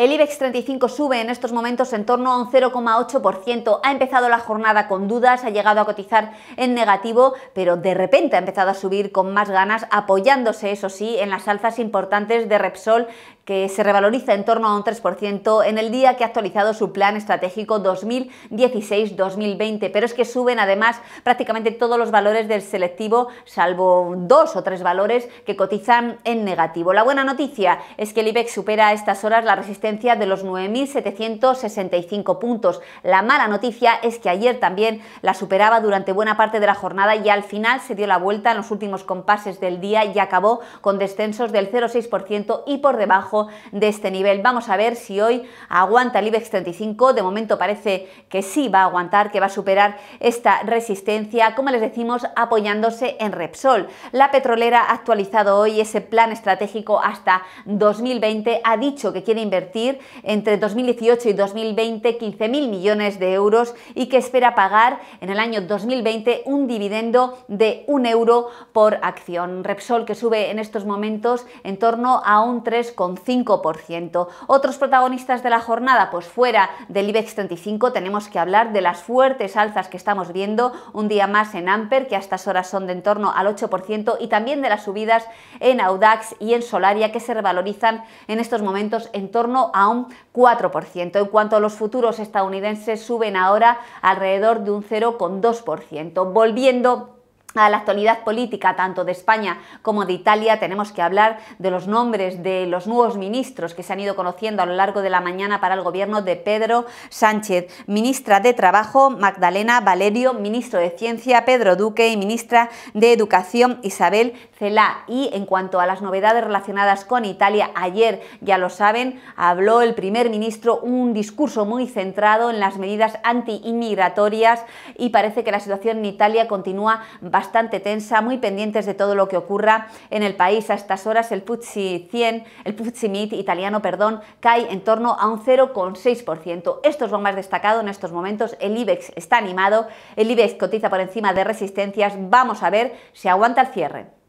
El IBEX 35 sube en estos momentos en torno a un 0,8%. Ha empezado la jornada con dudas, ha llegado a cotizar en negativo, pero de repente ha empezado a subir con más ganas, apoyándose, eso sí, en las alzas importantes de Repsol, que se revaloriza en torno a un 3% en el día que ha actualizado su plan estratégico 2016-2020. Pero es que suben además prácticamente todos los valores del selectivo, salvo dos o tres valores que cotizan en negativo. La buena noticia es que el IBEX supera a estas horas la resistencia de los 9.765 puntos. La mala noticia es que ayer también la superaba durante buena parte de la jornada y al final se dio la vuelta en los últimos compases del día y acabó con descensos del 0,6% y por debajo de este nivel. Vamos a ver si hoy aguanta el IBEX 35. De momento parece que sí va a aguantar, que va a superar esta resistencia, como les decimos, apoyándose en Repsol. La petrolera ha actualizado hoy ese plan estratégico hasta 2020. Ha dicho que quiere invertir entre 2018 y 2020 15.000 millones de euros y que espera pagar en el año 2020 un dividendo de un euro por acción. Repsol que sube en estos momentos en torno a un 3,5%. Otros protagonistas de la jornada, pues fuera del IBEX 35 tenemos que hablar de las fuertes alzas que estamos viendo un día más en Amper, que a estas horas son de en torno al 8%, y también de las subidas en Audax y en Solaria, que se revalorizan en estos momentos en torno a un 4%. En cuanto a los futuros estadounidenses, suben ahora alrededor de un 0,2%. Volviendo a la actualidad política tanto de España como de Italia tenemos que hablar de los nombres de los nuevos ministros que se han ido conociendo a lo largo de la mañana para el gobierno de Pedro Sánchez, ministra de Trabajo Magdalena Valerio, ministro de Ciencia Pedro Duque y ministra de Educación Isabel Cela. Y en cuanto a las novedades relacionadas con Italia, ayer ya lo saben, habló el primer ministro un discurso muy centrado en las medidas anti-inmigratorias y parece que la situación en Italia continúa bastante bastante tensa, muy pendientes de todo lo que ocurra en el país. A estas horas el Pucci 100, el FTSE MIT italiano, perdón, cae en torno a un 0,6%. Esto es lo más destacado en estos momentos. El IBEX está animado, el IBEX cotiza por encima de resistencias. Vamos a ver si aguanta el cierre.